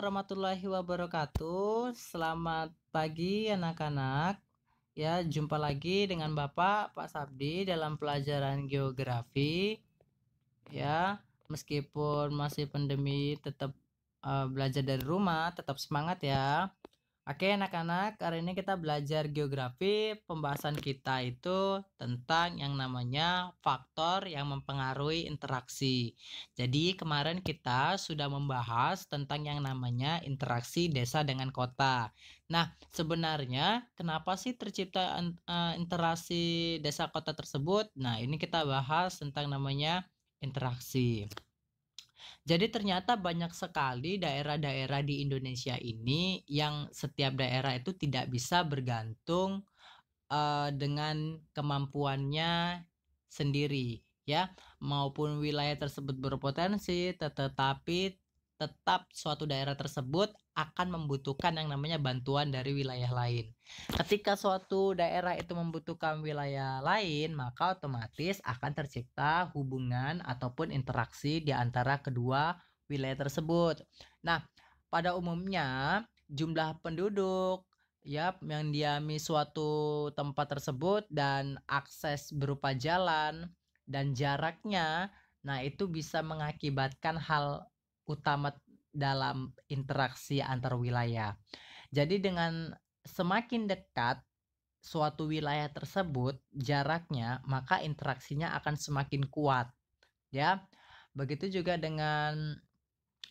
warahmatullahi wabarakatuh. Selamat pagi anak-anak. Ya, jumpa lagi dengan Bapak Pak Sabdi dalam pelajaran geografi. Ya, meskipun masih pandemi tetap uh, belajar dari rumah, tetap semangat ya. Oke anak-anak, hari ini kita belajar geografi. Pembahasan kita itu tentang yang namanya faktor yang mempengaruhi interaksi. Jadi kemarin kita sudah membahas tentang yang namanya interaksi desa dengan kota. Nah, sebenarnya kenapa sih tercipta eh, interaksi desa kota tersebut? Nah, ini kita bahas tentang namanya interaksi. Jadi ternyata banyak sekali daerah-daerah di Indonesia ini yang setiap daerah itu tidak bisa bergantung uh, dengan kemampuannya sendiri ya maupun wilayah tersebut berpotensi tetapi tetap suatu daerah tersebut akan membutuhkan yang namanya bantuan dari wilayah lain. Ketika suatu daerah itu membutuhkan wilayah lain, maka otomatis akan tercipta hubungan ataupun interaksi di antara kedua wilayah tersebut. Nah, pada umumnya jumlah penduduk ya yang diami suatu tempat tersebut dan akses berupa jalan dan jaraknya Nah, itu bisa mengakibatkan hal utama dalam interaksi antar wilayah. Jadi dengan semakin dekat suatu wilayah tersebut jaraknya, maka interaksinya akan semakin kuat. Ya. Begitu juga dengan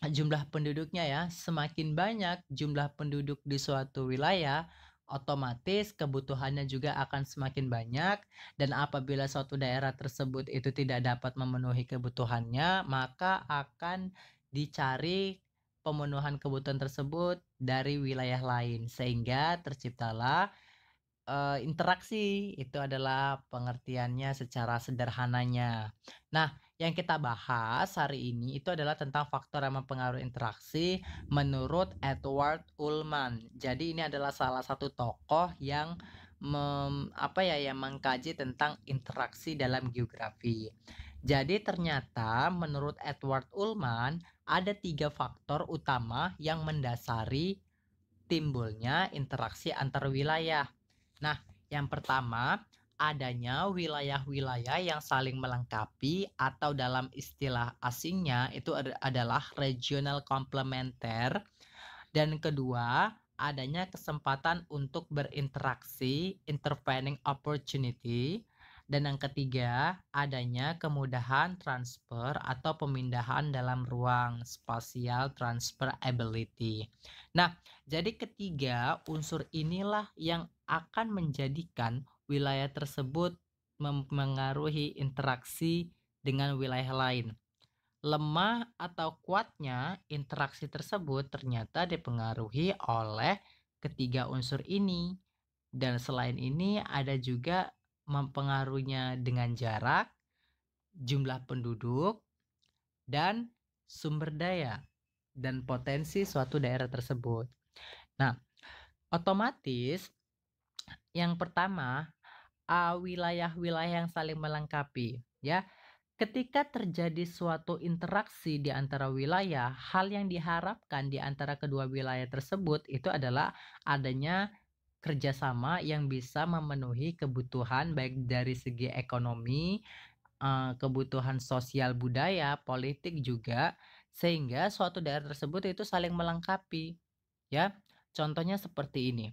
jumlah penduduknya ya, semakin banyak jumlah penduduk di suatu wilayah, otomatis kebutuhannya juga akan semakin banyak dan apabila suatu daerah tersebut itu tidak dapat memenuhi kebutuhannya, maka akan dicari pemenuhan kebutuhan tersebut dari wilayah lain sehingga terciptalah uh, interaksi itu adalah pengertiannya secara sederhananya. Nah, yang kita bahas hari ini itu adalah tentang faktor yang mempengaruhi interaksi menurut Edward Ullman. Jadi ini adalah salah satu tokoh yang mem, apa ya yang mengkaji tentang interaksi dalam geografi. Jadi ternyata menurut Edward Ullman ada tiga faktor utama yang mendasari timbulnya interaksi antar wilayah. Nah, yang pertama adanya wilayah-wilayah yang saling melengkapi atau dalam istilah asingnya itu adalah regional komplementer. dan kedua adanya kesempatan untuk berinteraksi intervening opportunity dan yang ketiga, adanya kemudahan transfer atau pemindahan dalam ruang spasial transfer ability. Nah, jadi ketiga unsur inilah yang akan menjadikan wilayah tersebut mempengaruhi interaksi dengan wilayah lain. Lemah atau kuatnya interaksi tersebut ternyata dipengaruhi oleh ketiga unsur ini. Dan selain ini ada juga mempengaruhinya dengan jarak, jumlah penduduk, dan sumber daya dan potensi suatu daerah tersebut. Nah, otomatis yang pertama wilayah-wilayah yang saling melengkapi, ya. Ketika terjadi suatu interaksi di antara wilayah, hal yang diharapkan di antara kedua wilayah tersebut itu adalah adanya kerjasama yang bisa memenuhi kebutuhan baik dari segi ekonomi, eh, kebutuhan sosial budaya, politik juga, sehingga suatu daerah tersebut itu saling melengkapi. Ya, contohnya seperti ini.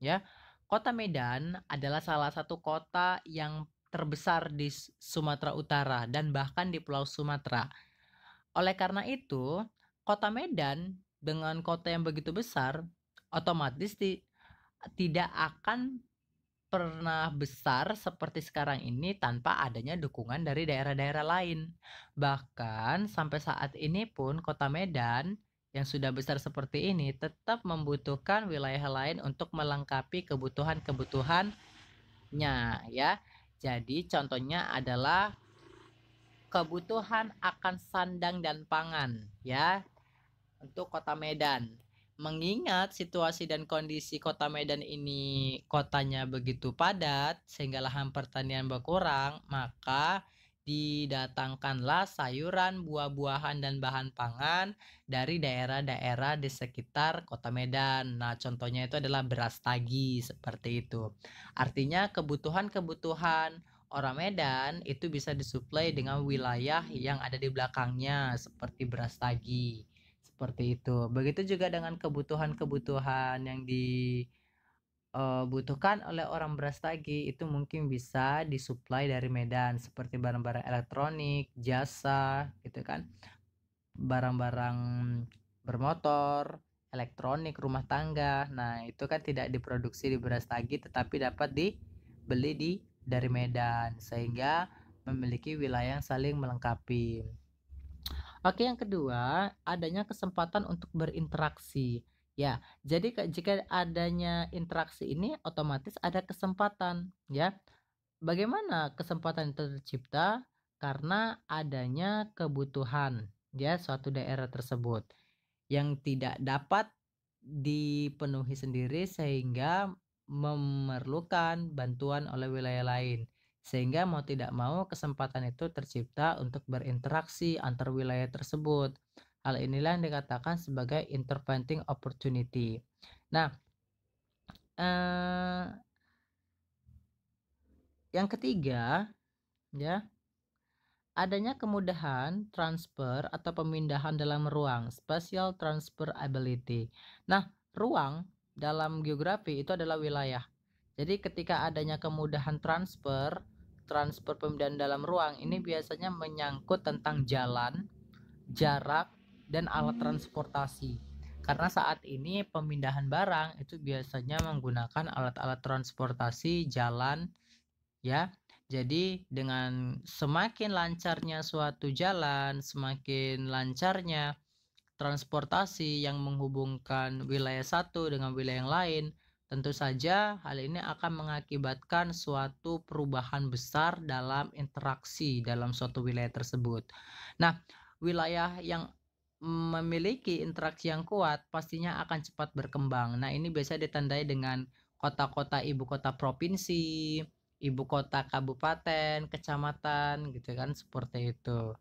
Ya, kota Medan adalah salah satu kota yang terbesar di Sumatera Utara dan bahkan di Pulau Sumatera. Oleh karena itu, kota Medan dengan kota yang begitu besar otomatis di, tidak akan pernah besar seperti sekarang ini tanpa adanya dukungan dari daerah-daerah lain. Bahkan sampai saat ini pun kota Medan yang sudah besar seperti ini tetap membutuhkan wilayah lain untuk melengkapi kebutuhan-kebutuhannya ya. Jadi contohnya adalah kebutuhan akan sandang dan pangan ya untuk kota Medan mengingat situasi dan kondisi kota Medan ini kotanya begitu padat sehingga lahan pertanian berkurang, maka didatangkanlah sayuran, buah-buahan, dan bahan pangan dari daerah-daerah di sekitar kota Medan. Nah, contohnya itu adalah beras tagi seperti itu. Artinya kebutuhan-kebutuhan orang Medan itu bisa disuplai dengan wilayah yang ada di belakangnya seperti beras tagi seperti itu. Begitu juga dengan kebutuhan-kebutuhan yang dibutuhkan eh, oleh orang beras tagi itu mungkin bisa disuplai dari Medan seperti barang-barang elektronik, jasa, gitu kan. Barang-barang bermotor, elektronik, rumah tangga. Nah, itu kan tidak diproduksi di beras tagi tetapi dapat dibeli di dari Medan sehingga memiliki wilayah yang saling melengkapi. Oke, yang kedua, adanya kesempatan untuk berinteraksi. Ya, jadi jika adanya interaksi ini otomatis ada kesempatan, ya. Bagaimana kesempatan itu tercipta? Karena adanya kebutuhan ya suatu daerah tersebut yang tidak dapat dipenuhi sendiri sehingga memerlukan bantuan oleh wilayah lain sehingga mau tidak mau kesempatan itu tercipta untuk berinteraksi antar wilayah tersebut. Hal inilah yang dikatakan sebagai interventing opportunity. Nah, eh, yang ketiga, ya, adanya kemudahan transfer atau pemindahan dalam ruang, spatial transferability. Nah, ruang dalam geografi itu adalah wilayah. Jadi ketika adanya kemudahan transfer transfer pemindahan dalam ruang ini biasanya menyangkut tentang jalan, jarak, dan alat transportasi. Karena saat ini pemindahan barang itu biasanya menggunakan alat-alat transportasi jalan ya. Jadi dengan semakin lancarnya suatu jalan, semakin lancarnya transportasi yang menghubungkan wilayah satu dengan wilayah yang lain, Tentu saja hal ini akan mengakibatkan suatu perubahan besar dalam interaksi dalam suatu wilayah tersebut. Nah, wilayah yang memiliki interaksi yang kuat pastinya akan cepat berkembang. Nah, ini biasa ditandai dengan kota-kota ibu kota provinsi, ibu kota kabupaten, kecamatan gitu kan seperti itu.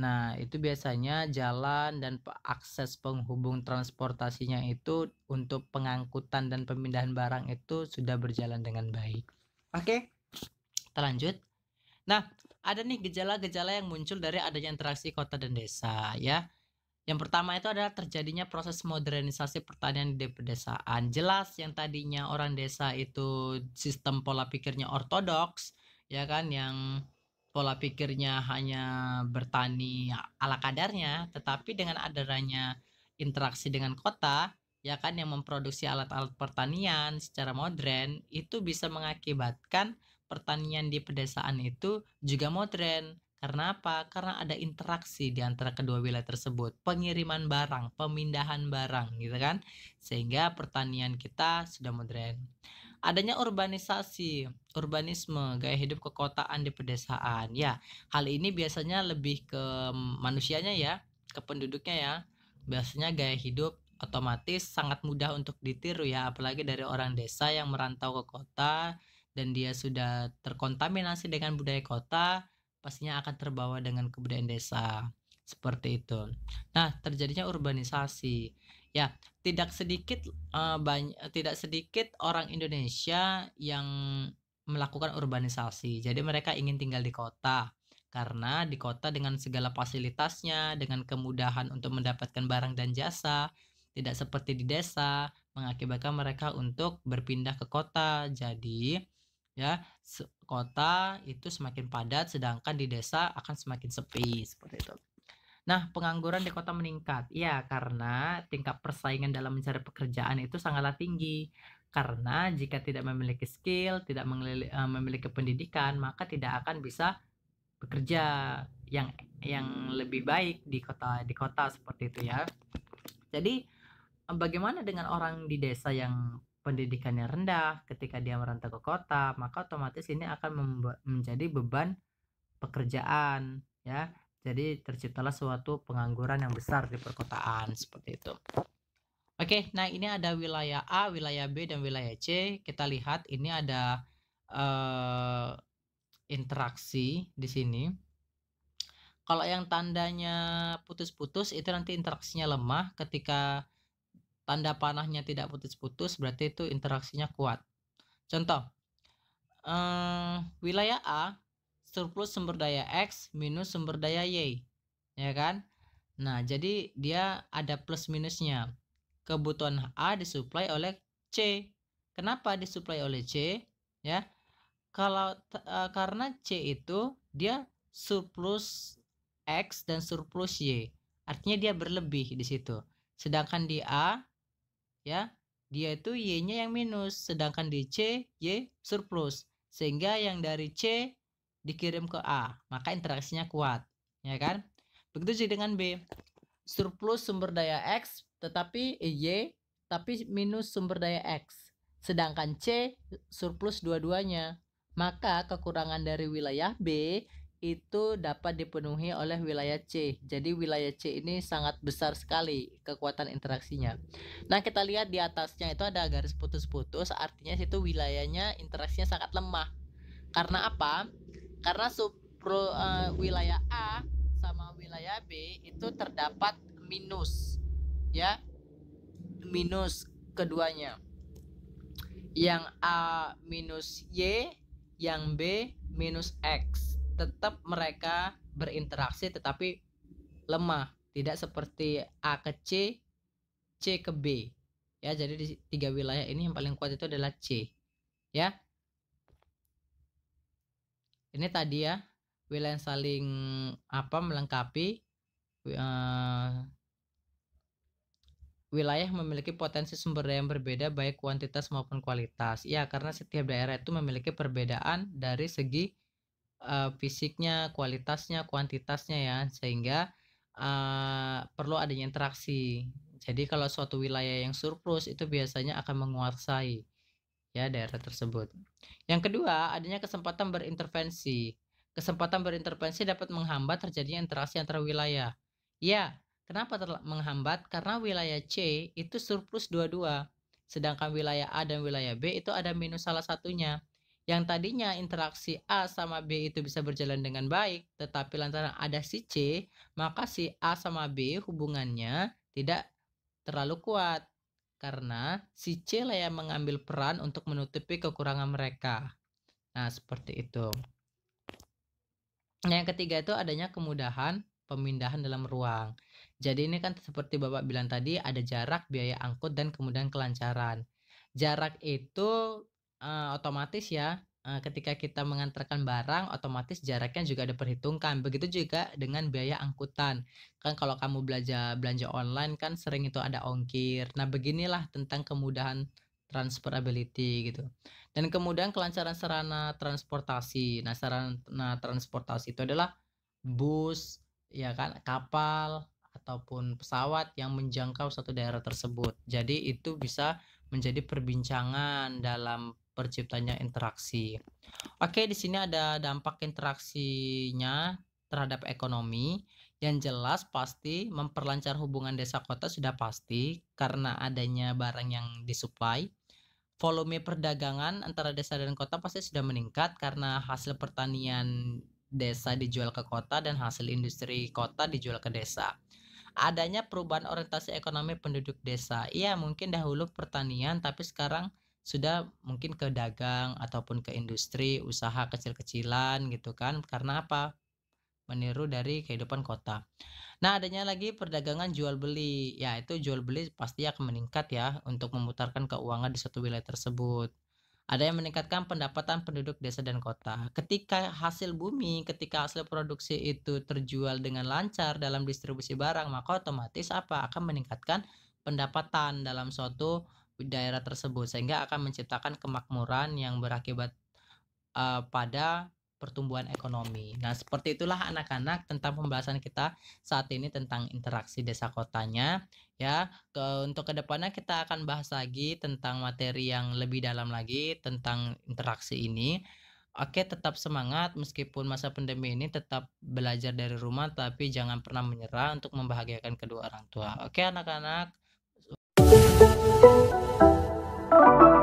Nah, itu biasanya jalan dan akses penghubung transportasinya itu untuk pengangkutan dan pemindahan barang itu sudah berjalan dengan baik. Oke, kita lanjut. Nah, ada nih gejala-gejala yang muncul dari adanya interaksi kota dan desa ya. Yang pertama itu adalah terjadinya proses modernisasi pertanian di pedesaan. Jelas yang tadinya orang desa itu sistem pola pikirnya ortodoks, ya kan, yang pola pikirnya hanya bertani ala kadarnya, tetapi dengan adanya interaksi dengan kota, ya kan yang memproduksi alat-alat pertanian secara modern itu bisa mengakibatkan pertanian di pedesaan itu juga modern. Karena apa? Karena ada interaksi di antara kedua wilayah tersebut, pengiriman barang, pemindahan barang, gitu kan? Sehingga pertanian kita sudah modern adanya urbanisasi, urbanisme, gaya hidup kekotaan di pedesaan. Ya, hal ini biasanya lebih ke manusianya ya, ke penduduknya ya. Biasanya gaya hidup otomatis sangat mudah untuk ditiru ya, apalagi dari orang desa yang merantau ke kota dan dia sudah terkontaminasi dengan budaya kota, pastinya akan terbawa dengan kebudayaan desa seperti itu. Nah, terjadinya urbanisasi. Ya, tidak sedikit uh, eh, banyak tidak sedikit orang Indonesia yang melakukan urbanisasi. Jadi mereka ingin tinggal di kota karena di kota dengan segala fasilitasnya, dengan kemudahan untuk mendapatkan barang dan jasa, tidak seperti di desa, mengakibatkan mereka untuk berpindah ke kota. Jadi, ya, kota itu semakin padat sedangkan di desa akan semakin sepi seperti itu. Nah, pengangguran di kota meningkat. Ya, karena tingkat persaingan dalam mencari pekerjaan itu sangatlah tinggi. Karena jika tidak memiliki skill, tidak eh, memiliki pendidikan, maka tidak akan bisa bekerja yang yang lebih baik di kota di kota seperti itu ya. Jadi eh, bagaimana dengan orang di desa yang pendidikannya rendah ketika dia merantau ke kota, maka otomatis ini akan menjadi beban pekerjaan ya jadi terciptalah suatu pengangguran yang besar di perkotaan seperti itu. Oke, nah ini ada wilayah A, wilayah B, dan wilayah C. Kita lihat ini ada uh, interaksi di sini. Kalau yang tandanya putus-putus itu nanti interaksinya lemah. Ketika tanda panahnya tidak putus-putus berarti itu interaksinya kuat. Contoh, uh, wilayah A surplus sumber daya X minus sumber daya Y. Ya kan? Nah, jadi dia ada plus minusnya. Kebutuhan A disuplai oleh C. Kenapa disuplai oleh C? Ya. Kalau uh, karena C itu dia surplus X dan surplus Y. Artinya dia berlebih di situ. Sedangkan di A ya, dia itu Y-nya yang minus, sedangkan di C Y surplus. Sehingga yang dari C dikirim ke A, maka interaksinya kuat, ya kan? Begitu juga dengan B. Surplus sumber daya X tetapi eh, Y tapi minus sumber daya X. Sedangkan C surplus dua-duanya. Maka kekurangan dari wilayah B itu dapat dipenuhi oleh wilayah C. Jadi wilayah C ini sangat besar sekali kekuatan interaksinya. Nah, kita lihat di atasnya itu ada garis putus-putus, artinya situ wilayahnya interaksinya sangat lemah. Karena apa? Karena sub uh, eh, wilayah A sama wilayah B itu terdapat minus ya. Minus keduanya. Yang A minus Y, yang B minus X. Tetap mereka berinteraksi tetapi lemah, tidak seperti A ke C, C ke B. Ya, jadi di tiga wilayah ini yang paling kuat itu adalah C. Ya ini tadi ya wilayah yang saling apa melengkapi uh, wilayah memiliki potensi sumber daya yang berbeda baik kuantitas maupun kualitas ya karena setiap daerah itu memiliki perbedaan dari segi uh, fisiknya kualitasnya kuantitasnya ya sehingga uh, perlu adanya interaksi jadi kalau suatu wilayah yang surplus itu biasanya akan menguasai ya daerah tersebut. Yang kedua, adanya kesempatan berintervensi. Kesempatan berintervensi dapat menghambat terjadinya interaksi antar wilayah. Ya, kenapa menghambat? Karena wilayah C itu surplus dua-dua, sedangkan wilayah A dan wilayah B itu ada minus salah satunya. Yang tadinya interaksi A sama B itu bisa berjalan dengan baik, tetapi lantaran ada si C, maka si A sama B hubungannya tidak terlalu kuat karena si C lah yang mengambil peran untuk menutupi kekurangan mereka. Nah, seperti itu. Nah, yang ketiga itu adanya kemudahan pemindahan dalam ruang. Jadi ini kan seperti Bapak bilang tadi ada jarak, biaya angkut dan kemudian kelancaran. Jarak itu uh, otomatis ya ketika kita mengantarkan barang, otomatis jaraknya juga diperhitungkan. Begitu juga dengan biaya angkutan. Kan kalau kamu belanja belanja online kan sering itu ada ongkir. Nah, beginilah tentang kemudahan transferability gitu. Dan kemudian kelancaran sarana transportasi. Nah, sarana transportasi itu adalah bus, ya kan, kapal ataupun pesawat yang menjangkau satu daerah tersebut. Jadi itu bisa menjadi perbincangan dalam terciptanya interaksi. Oke, di sini ada dampak interaksinya terhadap ekonomi yang jelas pasti memperlancar hubungan desa kota sudah pasti karena adanya barang yang disuplai. Volume perdagangan antara desa dan kota pasti sudah meningkat karena hasil pertanian desa dijual ke kota dan hasil industri kota dijual ke desa adanya perubahan orientasi ekonomi penduduk desa. Iya, mungkin dahulu pertanian, tapi sekarang sudah mungkin ke dagang ataupun ke industri usaha kecil-kecilan gitu kan karena apa meniru dari kehidupan kota. Nah, adanya lagi perdagangan jual beli. Ya, itu jual beli pasti akan meningkat ya untuk memutarkan keuangan di suatu wilayah tersebut. Ada yang meningkatkan pendapatan penduduk desa dan kota. Ketika hasil bumi, ketika hasil produksi itu terjual dengan lancar dalam distribusi barang, maka otomatis apa? akan meningkatkan pendapatan dalam suatu daerah tersebut sehingga akan menciptakan kemakmuran yang berakibat uh, pada pertumbuhan ekonomi. Nah, seperti itulah anak-anak tentang pembahasan kita saat ini tentang interaksi desa kotanya ya. Ke, untuk kedepannya kita akan bahas lagi tentang materi yang lebih dalam lagi tentang interaksi ini. Oke, tetap semangat meskipun masa pandemi ini tetap belajar dari rumah tapi jangan pernah menyerah untuk membahagiakan kedua orang tua. Oke, anak-anak. Thank you.